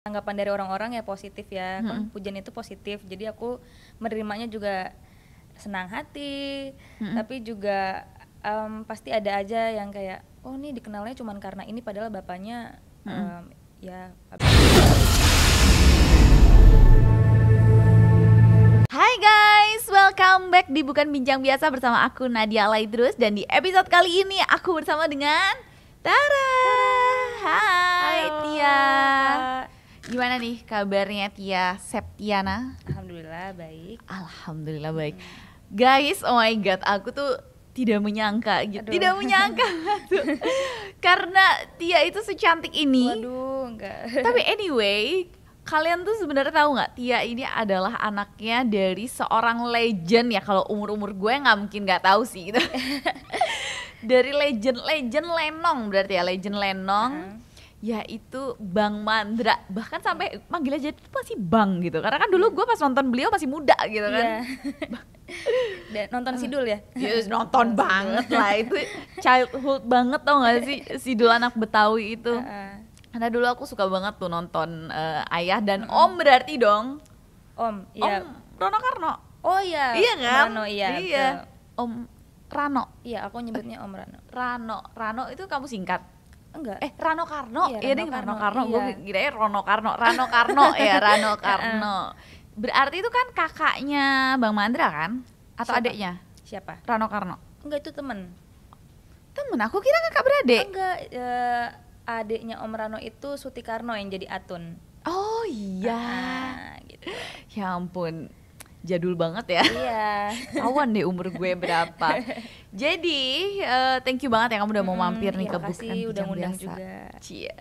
tanggapan dari orang-orang ya positif ya hmm. kan pujian itu positif jadi aku menerimanya juga senang hati hmm. tapi juga um, pasti ada aja yang kayak oh ini dikenalnya cuma karena ini padahal bapaknya hmm. um, ya Hai guys, welcome back di Bukan Bincang Biasa bersama aku Nadia Laidrus Dan di episode kali ini aku bersama dengan Tara Hai Halo. Tia Gimana nih kabarnya Tia Septiana? Alhamdulillah baik. Alhamdulillah baik. Hmm. Guys, oh my god, aku tuh tidak menyangka gitu. Aduh. Tidak menyangka tuh. Karena Tia itu secantik ini. Waduh, enggak. Tapi anyway, kalian tuh sebenarnya tahu nggak Tia ini adalah anaknya dari seorang legend ya kalau umur-umur gue nggak mungkin nggak tahu sih gitu. dari legend legend Lenong berarti ya legend Lenong. Uh yaitu Bang Mandra bahkan sampai manggil aja itu masih Bang gitu karena kan dulu gue pas nonton beliau masih muda gitu kan yeah. Dan nonton ah. Sidul ya? Yes, iya, nonton banget lah itu childhood banget tau gak sih Sidul anak Betawi itu ah, ah. karena dulu aku suka banget tuh nonton uh, ayah dan uh om berarti dong om iya. om Rono Karno oh iya iya kan Rano, iya iya om Rano iya aku nyebutnya om Rano Rano Rano itu kamu singkat enggak eh Rano Karno iya, iya, Rano deh Rano Karno, Karno. Iya. gue kira Rano Karno Rano Karno ya Rano Karno berarti itu kan kakaknya Bang Mandra kan atau siapa? adiknya siapa Rano Karno enggak itu temen temen aku kira kakak beradik enggak uh, adiknya Om Rano itu Suti Karno yang jadi Atun oh iya ah, gitu. ya ampun jadul banget ya. Iya. Awan deh umur gue berapa. Jadi uh, thank you banget ya kamu udah mau mampir hmm, nih ya, ke Bukan udah ngundang juga. Cia.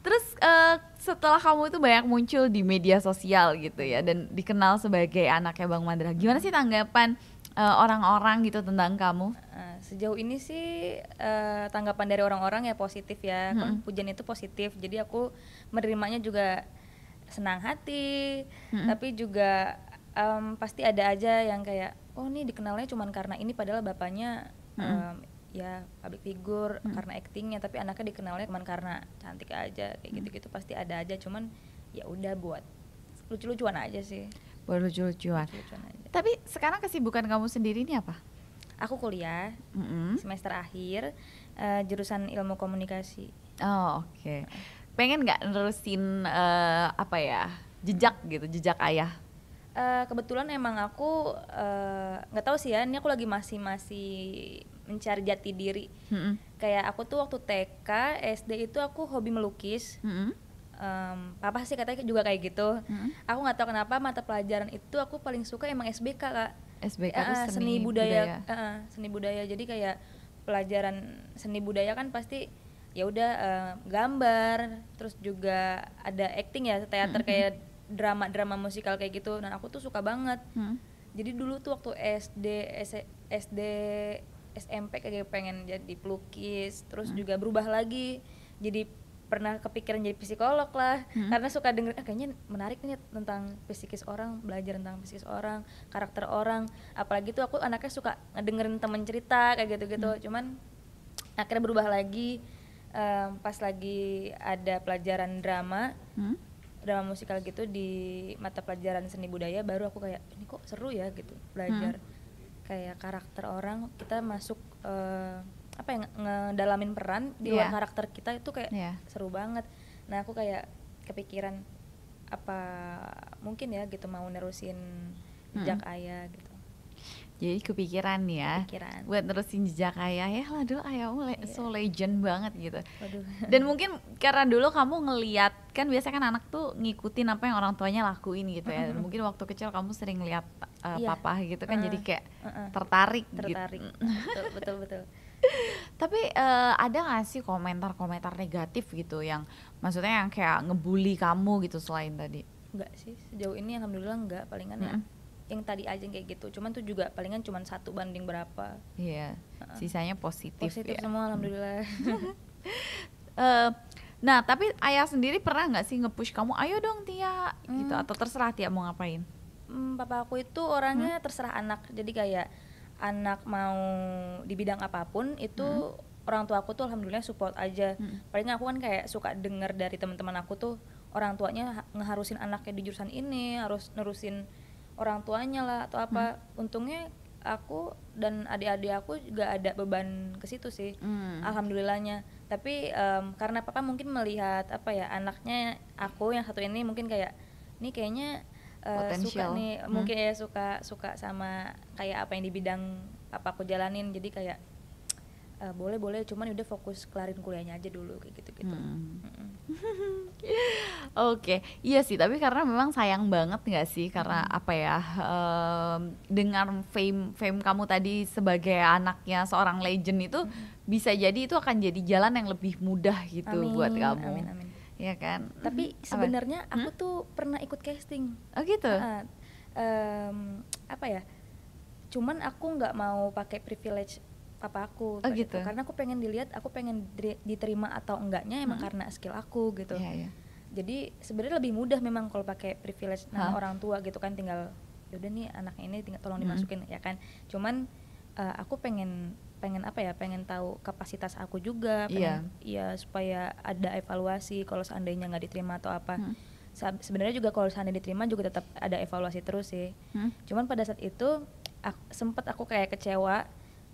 Terus uh, setelah kamu itu banyak muncul di media sosial gitu ya dan dikenal sebagai anaknya Bang Mandra. Gimana sih tanggapan eh, orang-orang uh, gitu tentang kamu? Uh, sejauh ini sih uh, tanggapan dari orang-orang ya positif ya. Hmm. Kan pujian itu positif. Jadi aku menerimanya juga senang hati, hmm. tapi juga um, pasti ada aja yang kayak oh ini dikenalnya cuma karena ini padahal bapaknya mm -hmm. um, ya public figure mm -hmm. karena actingnya tapi anaknya dikenalnya cuma karena cantik aja kayak mm. gitu-gitu pasti ada aja cuman ya udah buat lucu-lucuan aja sih buat lucu-lucuan lucu tapi sekarang kesibukan kamu sendiri ini apa aku kuliah mm -hmm. semester akhir uh, jurusan ilmu komunikasi oh oke okay. pengen nggak nerusin uh, apa ya jejak gitu jejak ayah uh, kebetulan emang aku eh, nggak uh, tahu sih ya ini aku lagi masih masih mencari jati diri mm-hmm. kayak aku tuh waktu TK SD itu aku hobi melukis mm-hmm. um, papa sih katanya juga kayak gitu mm-hmm. aku nggak tahu kenapa mata pelajaran itu aku paling suka emang SBK kak SBK uh, eh, seni, seni budaya, budaya. Uh, seni budaya jadi kayak pelajaran seni budaya kan pasti ya udah uh, gambar terus juga ada acting ya teater mm-hmm. kayak drama-drama musikal kayak gitu dan aku tuh suka banget hmm. jadi dulu tuh waktu SD S, SD SMP e, kayak gitu, pengen jadi pelukis terus hmm. juga berubah lagi jadi pernah kepikiran jadi psikolog lah hmm. karena suka denger ah, kayaknya menarik nih tentang psikis orang belajar tentang psikis orang karakter orang apalagi tuh aku anaknya suka dengerin temen cerita kayak gitu-gitu hmm. cuman akhirnya berubah lagi um, pas lagi ada pelajaran drama hmm? drama musikal gitu di mata pelajaran seni budaya baru aku kayak ini kok seru ya gitu belajar hmm. kayak karakter orang kita masuk uh, apa yang ngedalamin peran di iya. luar karakter kita itu kayak yeah. seru banget nah aku kayak kepikiran apa mungkin ya gitu mau nerusin jejak hmm. ayah gitu jadi kepikiran ya kepikiran. buat nerusin jejak ayah ya lah dulu ayahmu le- yeah. so iya. legend banget gitu Waduh. dan mungkin karena dulu kamu ngeliat kan biasanya kan anak tuh ngikutin apa yang orang tuanya lakuin gitu ya mm-hmm. mungkin waktu kecil kamu sering lihat uh, eh, yeah. papa gitu kan uh, jadi eh, kayak uh-uh. Eh, tertarik tertarik gitu. betul betul betul tapi uh, ada gak sih komentar-komentar negatif gitu yang maksudnya yang kayak ngebully kamu gitu selain tadi enggak sih sejauh ini alhamdulillah enggak palingan mm-hmm. ya yang tadi aja kayak gitu cuman tuh juga palingan cuman satu banding berapa iya uh sisanya positif positif ya. semua alhamdulillah uh, nah tapi ayah sendiri pernah nggak sih ngepush kamu ayo dong Tia gitu? hmm. gitu atau terserah Tia mau ngapain hmm, papa aku itu orangnya hmm? terserah anak jadi kayak anak mau di bidang apapun itu hmm? orang tua aku tuh alhamdulillah support aja hmm. paling aku kan kayak suka denger dari teman-teman aku tuh orang tuanya ngeharusin anaknya di jurusan ini harus nerusin orang tuanya lah atau apa hmm. untungnya aku dan adik-adik aku juga ada beban ke situ sih hmm. alhamdulillahnya tapi um, karena papa mungkin melihat apa ya anaknya aku yang satu ini mungkin kayak ini kayaknya uh, suka nih hmm. mungkin ya suka suka sama kayak apa yang di bidang apa aku jalanin jadi kayak uh, boleh boleh cuman ya udah fokus kelarin kuliahnya aja dulu kayak gitu gitu hmm. oke okay. iya sih tapi karena memang sayang banget nggak sih karena hmm. apa ya um, dengar fame fame kamu tadi sebagai anaknya seorang legend itu hmm. bisa jadi itu akan jadi jalan yang lebih mudah gitu amin, buat kamu amin, amin. Iya kan. Tapi sebenarnya aku hmm? tuh pernah ikut casting. Oh gitu. Uh, um, apa ya? Cuman aku nggak mau pakai privilege papa aku oh, gitu. gitu. karena aku pengen dilihat aku pengen diterima atau enggaknya emang hmm. karena skill aku gitu yeah, yeah. jadi sebenarnya lebih mudah memang kalau pakai privilege nah huh? orang tua gitu kan tinggal yaudah nih anak ini tinggal tolong hmm. dimasukin ya kan cuman uh, aku pengen pengen apa ya pengen tahu kapasitas aku juga iya. pengen yeah. ya supaya ada evaluasi kalau seandainya nggak diterima atau apa hmm. sebenarnya juga kalau seandainya diterima juga tetap ada evaluasi terus sih hmm. cuman pada saat itu aku, sempat aku kayak kecewa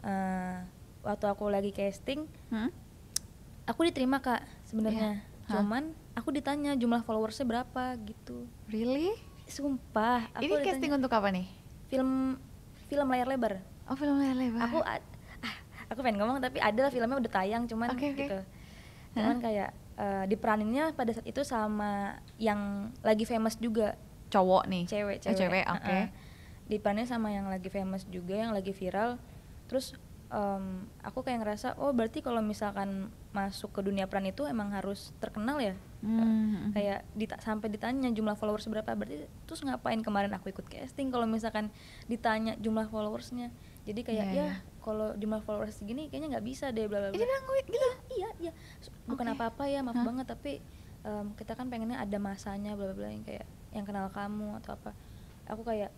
uh, waktu aku lagi casting hmm? aku diterima kak sebenarnya yeah. Iya. cuman aku ditanya jumlah followersnya berapa gitu really sumpah aku ini ditanya, casting untuk apa nih film film layar lebar oh film layar lebar aku ah, aku pengen ngomong tapi ada filmnya udah tayang cuman okay, okay. gitu cuman huh? kayak uh, diperaninnya pada saat itu sama yang lagi famous juga cowok nih cewek eh, cewek, oh, cewek oke okay. uh -uh. sama yang lagi famous juga yang lagi viral terus um, aku kayak ngerasa oh berarti kalau misalkan masuk ke dunia peran itu emang harus terkenal ya hmm. kayak dita sampai ditanya jumlah followers berapa berarti terus ngapain kemarin aku ikut casting kalau misalkan ditanya jumlah followersnya jadi kayak yeah, ya yeah. kalau jumlah followers segini kayaknya nggak bisa deh bla bla bla gitu? iya iya iya iya bukan okay. apa apa ya maaf huh? banget tapi um, kita kan pengennya ada masanya bla bla bla yang kayak yang kenal kamu atau apa aku kayak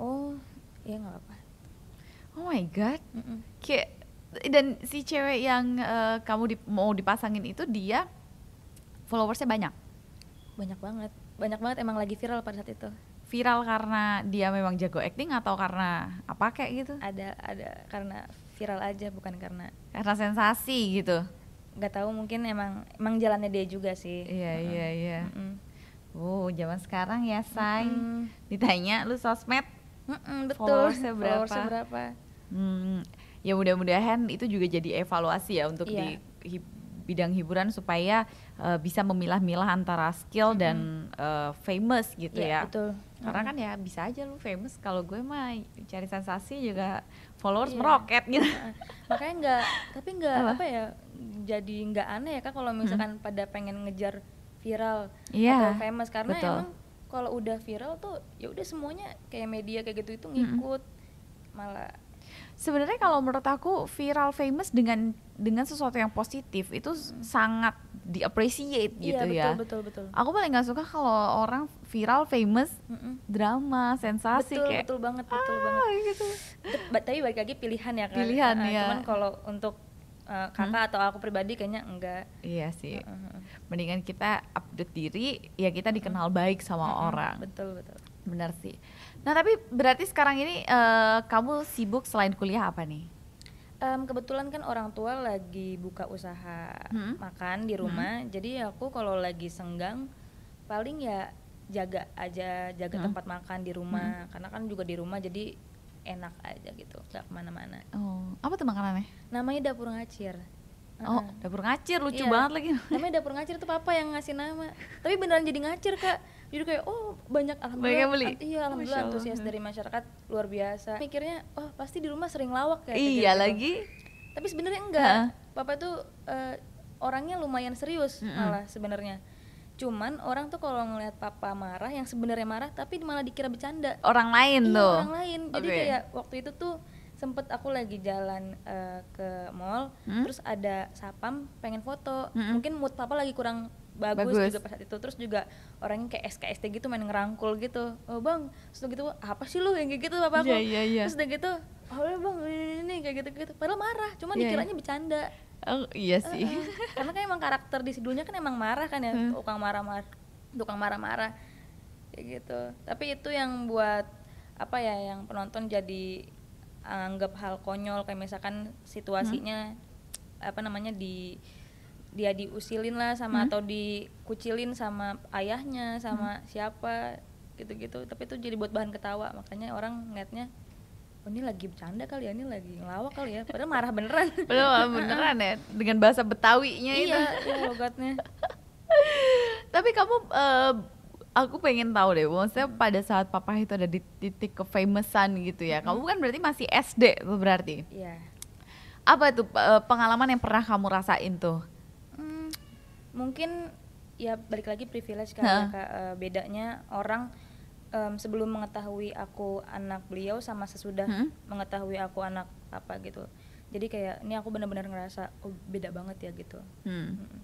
oh ya nggak apa Oh my god. Mm -mm. Kayak dan si cewek yang uh, kamu dip, mau dipasangin itu dia followersnya banyak. Banyak banget. Banyak banget emang lagi viral pada saat itu. Viral karena dia memang jago acting atau karena apa kayak gitu? Ada ada karena viral aja bukan karena karena sensasi gitu. Gak tau mungkin emang emang jalannya dia juga sih. Iya iya iya. Oh, zaman sekarang ya, say. Mm -hmm. Ditanya lu sosmed Mm-mm, betul. Followersnya berapa? Followersnya berapa? Hmm, ya mudah-mudahan itu juga jadi evaluasi ya untuk yeah. di iya. hi, bidang hiburan supaya uh, bisa memilah-milah antara skill mm-hmm. dan uh, famous gitu yeah, ya. Betul. Karena kan ya bisa aja lu famous kalau gue mah cari sensasi juga followers yeah. meroket gitu. makanya enggak tapi enggak apa? apa ya jadi enggak aneh ya kan kalau misalkan hmm. pada pengen ngejar viral yeah, atau famous karena betul. emang kalau udah viral tuh ya udah semuanya kayak media kayak gitu itu ngikut hmm. malah sebenarnya kalau menurut aku viral famous dengan dengan sesuatu yang positif itu sangat diapresiasi iya, gitu iya, betul, ya. betul betul Aku paling nggak suka kalau orang viral famous mm -mm. drama sensasi betul, kayak. Betul banget betul ah, banget. Gitu. Tapi balik lagi pilihan ya kan. Pilihan uh, ya. Cuman kalau untuk uh, kakak hmm? atau aku pribadi kayaknya enggak iya sih uh -huh. mendingan kita update diri ya kita hmm. dikenal uh -huh. baik sama uh hmm, -huh. Hmm. orang betul betul benar sih nah tapi berarti sekarang ini uh, kamu sibuk selain kuliah apa nih um, kebetulan kan orang tua lagi buka usaha hmm? makan di rumah hmm? jadi aku kalau lagi senggang paling ya jaga aja jaga hmm? tempat makan di rumah hmm? karena kan juga di rumah jadi enak aja gitu nggak kemana-mana oh apa tuh makanannya namanya dapur ngacir Oh, uh-huh. dapur ngacir lucu iya. banget lagi. Namanya dapur ngacir tuh papa yang ngasih nama. Tapi beneran jadi ngacir, Kak. Jadi kayak oh, banyak alhamdulillah. Banyak beli. iya, alhamdulillah antusias dari masyarakat luar biasa. Mikirnya, oh, pasti di rumah sering lawak kayak Iya lagi. Tapi sebenarnya enggak. Uh-huh. Papa tuh uh, orangnya lumayan serius -huh. malah sebenarnya cuman orang tuh kalau ngelihat papa marah yang sebenarnya marah tapi malah dikira bercanda orang lain iya, tuh orang lain jadi okay. kayak waktu itu tuh sempet aku lagi jalan uh, ke mall hmm? terus ada sapam pengen foto hmm. mungkin mood papa lagi kurang bagus, bagus juga pas saat itu terus juga orangnya kayak SKST gitu main ngerangkul gitu oh bang terus gitu apa sih lu yang kayak gitu papa aku yeah, yeah. Iya. terus udah gitu oh ya, bang ini, ini kayak gitu gitu padahal marah cuma yeah, iya. dikiranya yeah. bercanda Oh, iya sih. Uh, uh. Karena kan emang karakter di sidulnya kan emang marah kan ya, hmm. tukang marah-marah, tukang marah-marah kayak gitu. Tapi itu yang buat apa ya yang penonton jadi anggap hal konyol kayak misalkan situasinya hmm. apa namanya di dia diusilin lah sama hmm. atau dikucilin sama ayahnya sama hmm. siapa gitu-gitu tapi itu jadi buat bahan ketawa makanya orang ngeliatnya oh ini lagi bercanda kali ya ini lagi ngelawak kali ya padahal marah beneran Marah beneran ya dengan bahasa betawinya iya, itu iya, iya logatnya tapi kamu uh, aku pengen tahu deh maksudnya pada saat papa itu ada di titik kefamousan gitu ya kamu kan berarti masih SD tuh berarti iya apa itu uh, pengalaman yang pernah kamu rasain tuh hmm, mungkin ya balik lagi privilege kan huh? ya, uh, bedanya orang um, sebelum mengetahui aku anak beliau sama sesudah hmm? mengetahui aku anak apa gitu jadi kayak ini aku benar-benar ngerasa oh, beda banget ya gitu hmm. Hmm.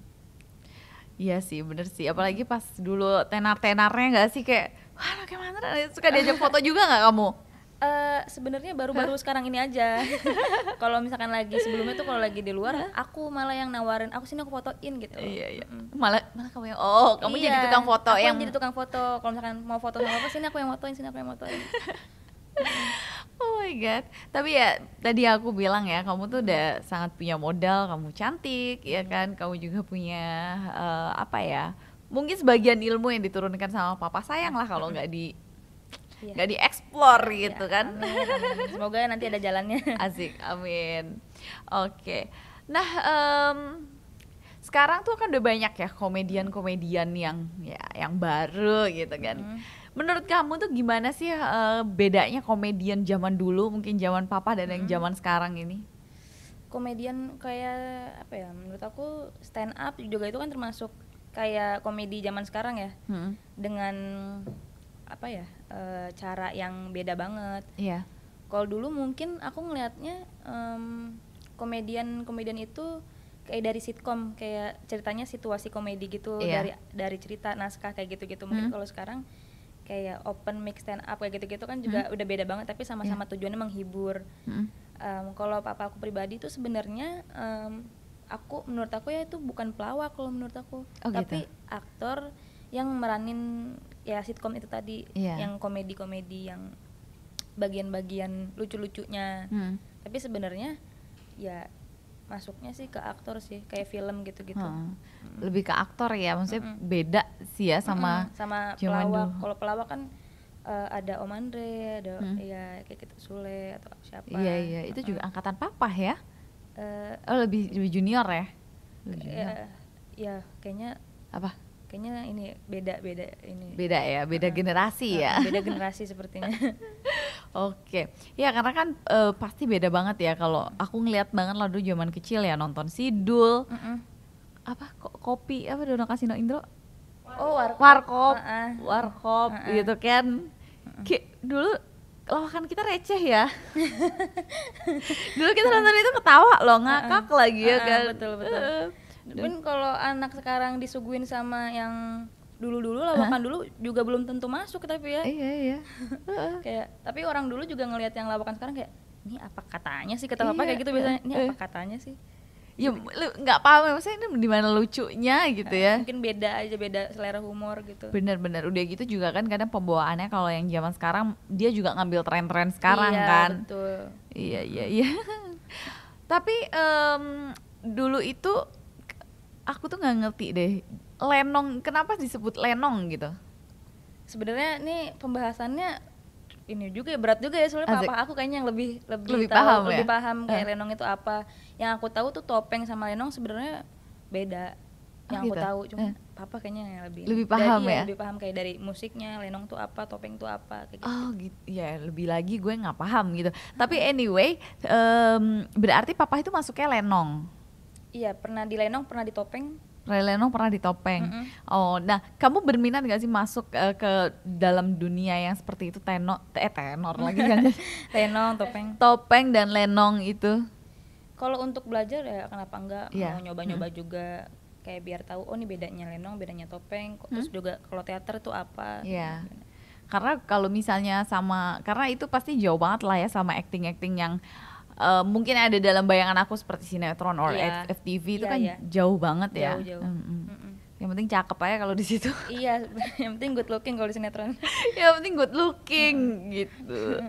Iya sih bener sih apalagi pas dulu tenar-tenarnya nggak sih kayak wah kayak mana suka diajak foto juga nggak kamu Uh, sebenarnya baru-baru huh? sekarang ini aja. kalau misalkan lagi sebelumnya tuh kalau lagi di luar, huh? aku malah yang nawarin, aku sini aku fotoin gitu. Iya, iya. Malah malah kamu yang oh, kamu iya, jadi tukang foto aku yang jadi tukang foto. Kalau misalkan mau foto sama apa, sini aku yang fotoin, sini aku yang fotoin. Oh my god. Tapi ya tadi aku bilang ya, kamu tuh udah sangat punya modal, kamu cantik, ya kan? Kamu juga punya uh, apa ya? Mungkin sebagian ilmu yang diturunkan sama papa sayang lah kalau nggak di Iya. nggak yeah. dieksplor yeah, gitu yeah, kan amin, semoga nanti ada jalannya asik amin oke okay. nah um, sekarang tuh kan udah banyak ya komedian-komedian yang ya yang baru gitu kan mm. menurut kamu tuh gimana sih uh, bedanya komedian zaman dulu mungkin zaman papa dan mm. yang zaman sekarang ini komedian kayak apa ya menurut aku stand up juga itu kan termasuk kayak komedi zaman sekarang ya mm. dengan apa ya uh, cara yang beda banget. Iya. Yeah. Kalau dulu mungkin aku ngelihatnya um, komedian-komedian itu kayak dari sitkom kayak ceritanya situasi komedi gitu yeah. dari dari cerita naskah kayak gitu-gitu mungkin hmm. kalau sekarang kayak open mix stand up kayak gitu-gitu kan juga hmm. udah beda banget tapi sama-sama yeah. tujuannya menghibur hmm. um, kalau papa aku pribadi itu sebenarnya um, aku menurut aku ya itu bukan pelawak kalau menurut aku oh, gitu? tapi gitu. aktor yang meranin ya sitkom itu tadi yeah. yang komedi-komedi yang bagian-bagian lucu-lucunya hmm. tapi sebenarnya ya masuknya sih ke aktor sih kayak film gitu-gitu hmm. lebih ke aktor ya maksudnya hmm. beda sih ya sama hmm. hmm. sama pelawak kalau pelawak kan uh, ada Om Andre ada hmm. ya kayak gitu Sule atau siapa iya iya itu juga angkatan papa ya uh, oh lebih lebih junior ya lebih ya, junior. ya, ya kayaknya apa kayaknya ini beda beda ini beda ya beda uh, generasi uh, ya beda generasi sepertinya Oke, okay. ya karena kan uh, pasti beda banget ya kalau aku ngeliat banget lah dulu zaman kecil ya nonton Sidul, mm -mm. apa ko kopi apa Dono Kasino Indro, oh warkop, warkop, uh -uh. warkop uh -uh. gitu kan, uh -uh. kan dulu lawakan kita receh ya, dulu kita nonton itu ketawa loh ngakak uh -uh. lagi ya uh -uh, kan, betul betul. Dan kalau anak sekarang disuguin sama yang dulu-dulu lawakan huh? dulu juga belum tentu masuk ya, tapi ya. Iya, iya. kayak tapi orang dulu juga ngelihat yang lawakan sekarang kayak ini apa katanya sih kata iya, kayak gitu biasanya. Ini iya, apa iya. katanya sih? Ya gitu. lu nggak paham ya, maksudnya ini di mana lucunya gitu ya. Mungkin beda aja beda selera humor gitu. Bener-bener udah gitu juga kan kadang pembawaannya kalau yang zaman sekarang dia juga ngambil tren-tren sekarang iya, kan. Betul. Iya, iya, iya. tapi um, dulu itu aku tuh nggak ngerti deh lenong kenapa disebut lenong gitu sebenarnya ini pembahasannya ini juga ya berat juga ya soalnya Asik. papa aku kayaknya yang lebih lebih, lebih tahu, paham ya? lebih ya? paham kayak uh. lenong itu apa yang aku tahu tuh topeng sama lenong sebenarnya beda oh, yang gitu? aku tahu cuma uh. papa kayaknya yang lebih lebih paham dari, ya, ya lebih paham kayak dari musiknya lenong tuh apa topeng tuh apa kayak gitu oh gitu ya lebih lagi gue nggak paham gitu tapi anyway um, berarti papa itu masuknya lenong Iya, pernah di lenong, pernah di topeng. Pernah di lenong, pernah di topeng. Mm -hmm. Oh, nah kamu berminat nggak sih masuk uh, ke dalam dunia yang seperti itu tenor, eh tenor lagi kan? Lenong, topeng. Topeng dan lenong itu. Kalau untuk belajar ya kenapa enggak yeah. mau iya. nyoba-nyoba hmm. juga kayak biar tahu oh ini bedanya lenong, bedanya topeng, hmm? terus mm. juga kalau teater tuh apa. Iya. Yeah. Karena kalau misalnya sama karena itu pasti jauh banget lah ya sama acting-acting yang uh, mungkin ada dalam bayangan aku seperti sinetron or yeah. FTV itu yeah, kan yeah. jauh banget ya. Jauh. Mm Mm Yang penting cakep aja kalau di situ. Iya, yang penting good looking kalau di sinetron. yang penting good looking hmm. gitu.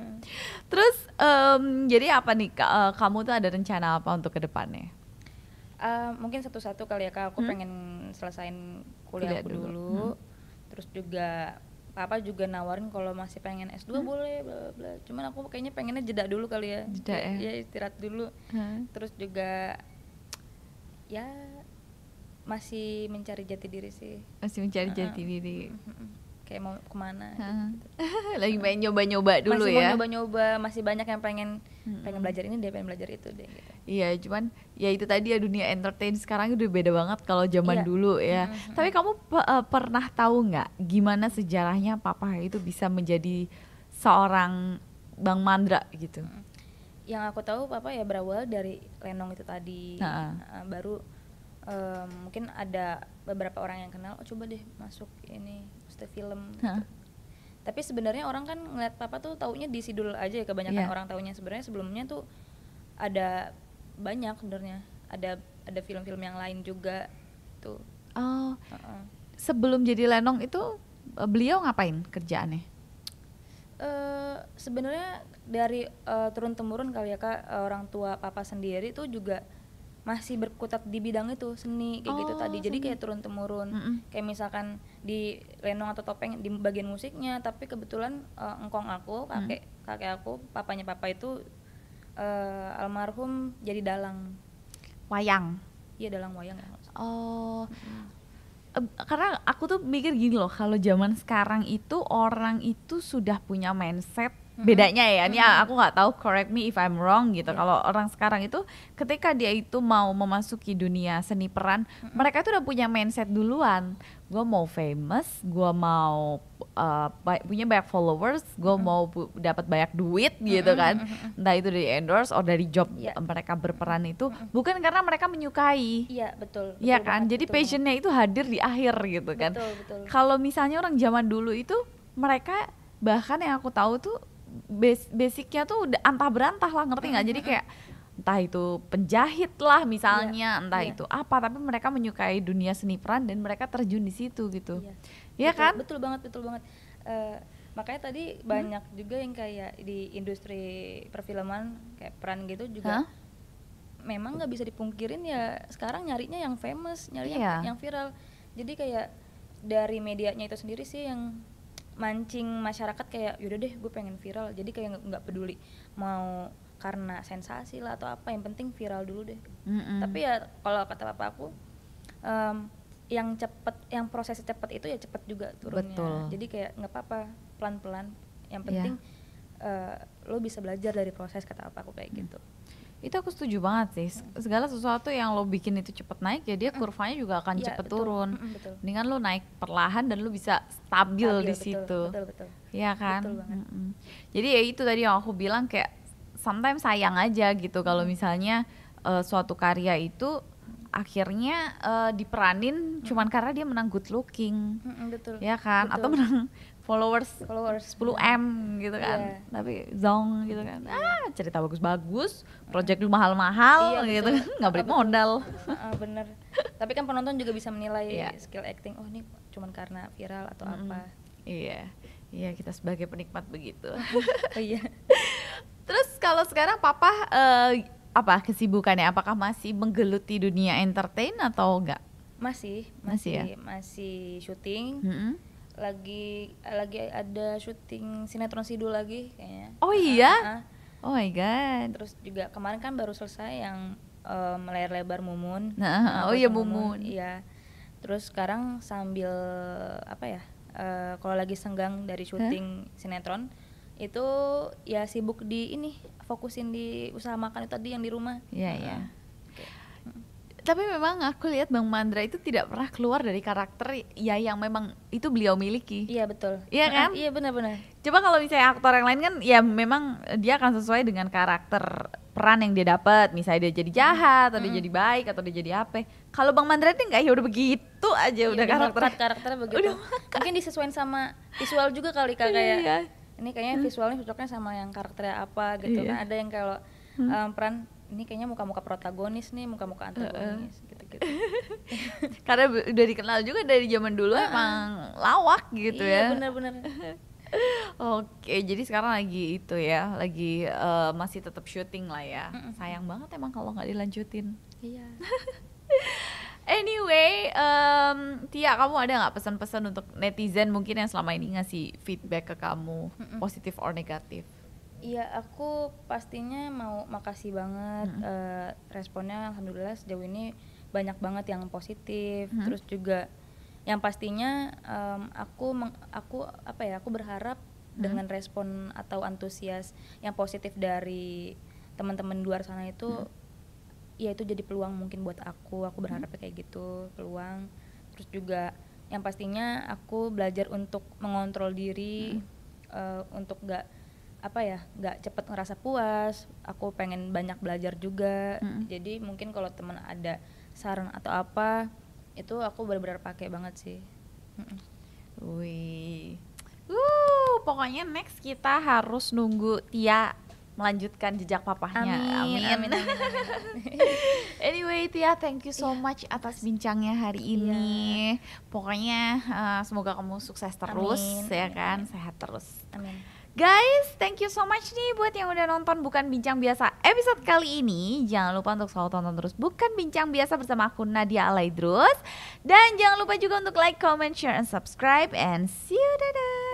Terus um, jadi apa nih uh, kamu tuh ada rencana apa untuk ke depannya? Uh, mungkin satu-satu kali ya kak. Aku hmm? pengen selesain kuliah, kuliah aku dulu. dulu. Hmm. Terus juga papa juga nawarin kalau masih pengen S2 hmm? boleh bla bla cuman aku kayaknya pengennya jeda dulu kali ya jeda ya, ya, ya istirahat dulu hmm. terus juga ya masih mencari jati diri sih masih mencari uh -uh. jati diri uh kayak mau kemana gitu. Hmm. lagi pengen nyoba-nyoba dulu masih ya masih mau nyoba-nyoba masih banyak yang pengen hmm. pengen belajar ini dia pengen belajar itu deh gitu iya cuman ya itu tadi ya dunia entertain sekarang udah beda banget kalau zaman iya. dulu ya hmm, hmm tapi hmm. kamu uh, pernah tahu nggak gimana sejarahnya papa itu bisa menjadi seorang bang Mandra gitu yang aku tahu papa ya berawal dari lenong itu tadi nah. Uh, baru um, mungkin ada beberapa orang yang kenal oh coba deh masuk ini mesti film gitu. tapi sebenarnya orang kan ngeliat papa tuh taunya di sidul aja ya kebanyakan yeah. orang taunya sebenarnya sebelumnya tuh ada banyak sebenarnya ada ada film-film yang lain juga tuh oh uh -uh. sebelum jadi lenong itu e, beliau ngapain kerjaannya uh, sebenarnya dari uh, e, turun temurun kali ya kak orang tua papa sendiri tuh juga masih berkutat di bidang itu seni kayak gitu oh, gitu tadi jadi seni. kayak turun temurun mm -hmm. kayak misalkan di lenong atau topeng di bagian musiknya tapi kebetulan uh, engkong aku kakek mm. kakek aku papanya papa itu uh, almarhum jadi dalang wayang iya dalang wayang ya oh mm. Uh, karena aku tuh mikir gini loh kalau zaman sekarang itu orang itu sudah punya mindset Mm-hmm. bedanya ya ini mm-hmm. aku nggak tahu correct me if I'm wrong gitu yeah. kalau orang sekarang itu ketika dia itu mau memasuki dunia seni peran mm-hmm. mereka itu udah punya mindset duluan gue mau famous gue mau uh, punya banyak followers gue mm-hmm. mau dapat banyak duit mm-hmm, gitu kan entah itu dari endorse atau dari job yeah. mereka berperan itu bukan karena mereka menyukai iya yeah, betul, iya kan banget, jadi passionnya itu hadir di akhir gitu kan kalau misalnya orang zaman dulu itu mereka bahkan yang aku tahu tuh basicnya tuh udah antah berantah lah ngerti nggak jadi kayak entah itu penjahit lah misalnya yeah. entah yeah. itu apa tapi mereka menyukai dunia seni peran dan mereka terjun di situ gitu yeah. ya iya betul, kan betul banget betul banget uh, makanya tadi hmm. banyak juga yang kayak di industri perfilman kayak peran gitu juga huh? memang nggak bisa dipungkirin ya sekarang nyarinya yang famous nyari yeah. yang viral jadi kayak dari medianya itu sendiri sih yang mancing masyarakat kayak yaudah deh gue pengen viral jadi kayak nggak peduli mau karena sensasi lah atau apa yang penting viral dulu deh mm-hmm. tapi ya kalau kata papa aku um, yang cepet yang proses cepet itu ya cepet juga turunnya Betul. jadi kayak nggak apa-apa pelan-pelan yang penting yeah. Iya. uh, lo bisa belajar dari proses kata apa aku kayak mm. gitu itu aku setuju banget sih segala sesuatu yang lo bikin itu cepet naik ya dia mm. kurvanya juga akan ya, cepet betul. turun betul. dengan lo naik perlahan dan lo bisa stabil, stabil di betul, situ betul, betul, ya kan betul jadi ya itu tadi yang aku bilang kayak sometimes sayang aja gitu kalau misalnya uh, suatu karya itu akhirnya uh, diperanin hmm. cuman karena dia menang good looking hmm, betul ya kan betul. atau menang followers followers 10 m gitu kan yeah. tapi zong gitu kan iya. ah cerita bagus-bagus project lu mahal-mahal iya, gitu kan nggak beli modal uh, bener tapi kan penonton juga bisa menilai yeah. skill acting oh ini cuman karena viral atau mm -hmm. apa iya Yeah. iya yeah, kita sebagai penikmat begitu oh, iya terus kalau sekarang papa uh, eh, apa kesibukannya apakah masih menggeluti dunia entertain atau enggak masih masih masih, ya? masih syuting mm -hmm lagi lagi ada syuting sinetron Sidul lagi kayaknya. Oh iya. Uh, uh. Oh my god. Terus juga kemarin kan baru selesai yang uh, melayar lebar Mumun. Nah, oh iya Mumun. Iya. Terus sekarang sambil apa ya? Uh, kalau lagi senggang dari syuting huh? sinetron itu ya sibuk di ini fokusin di usaha makan itu tadi yang di rumah. Iya, yeah, iya. Uh, yeah tapi memang aku lihat Bang Mandra itu tidak pernah keluar dari karakter ya yang memang itu beliau miliki. Iya betul. Iya nah, kan? Iya benar-benar. Coba kalau misalnya aktor yang lain kan ya memang dia akan sesuai dengan karakter peran yang dia dapat. Misalnya dia jadi jahat atau dia jadi baik atau dia jadi apa. Kalau Bang Mandra itu enggak ya udah begitu aja ya, udah karakter karakter begitu. Udah Mungkin disesuaikan sama visual juga kali Kak kayak. Iya. Ini kayaknya hmm. visualnya cocoknya sama yang karakternya apa gitu. Iya. Nah, ada yang kalau hmm. um, peran ini kayaknya muka-muka protagonis nih, muka-muka antagonis gitu-gitu. Karena udah dikenal juga dari zaman dulu uh -uh. emang lawak gitu iya, ya. Iya benar-benar. Oke, jadi sekarang lagi itu ya, lagi uh, masih tetap syuting lah ya. Mm -mm. Sayang banget emang kalau nggak dilanjutin. Iya. Anyway, um, Tia, kamu ada nggak pesan-pesan untuk netizen mungkin yang selama ini ngasih feedback ke kamu, mm -mm. positif or negatif? Iya, aku pastinya mau makasih banget hmm. uh, responnya alhamdulillah sejauh ini banyak banget yang positif. Hmm. Terus juga yang pastinya um, aku meng, aku apa ya, aku berharap hmm. dengan respon atau antusias yang positif dari teman-teman luar sana itu hmm. ya itu jadi peluang mungkin buat aku. Aku berharap hmm. kayak gitu, peluang. Terus juga yang pastinya aku belajar untuk mengontrol diri hmm. uh, untuk gak apa ya nggak cepet ngerasa puas aku pengen banyak belajar juga hmm. jadi mungkin kalau teman ada saran atau apa itu aku benar-benar pakai banget sih hmm. wih uh pokoknya next kita harus nunggu Tia melanjutkan jejak papahnya. Amin. Amin. amin, amin, anyway, Tia, thank you so yeah. much atas bincangnya hari iya. ini. Pokoknya uh, semoga kamu sukses terus amin. ya kan, amin. sehat terus. Amin. Guys, thank you so much nih buat yang udah nonton Bukan Bincang Biasa episode kali ini. Jangan lupa untuk selalu tonton terus Bukan Bincang Biasa bersama aku Nadia Alaidrus. Dan jangan lupa juga untuk like, comment, share, and subscribe. And see you, dadah!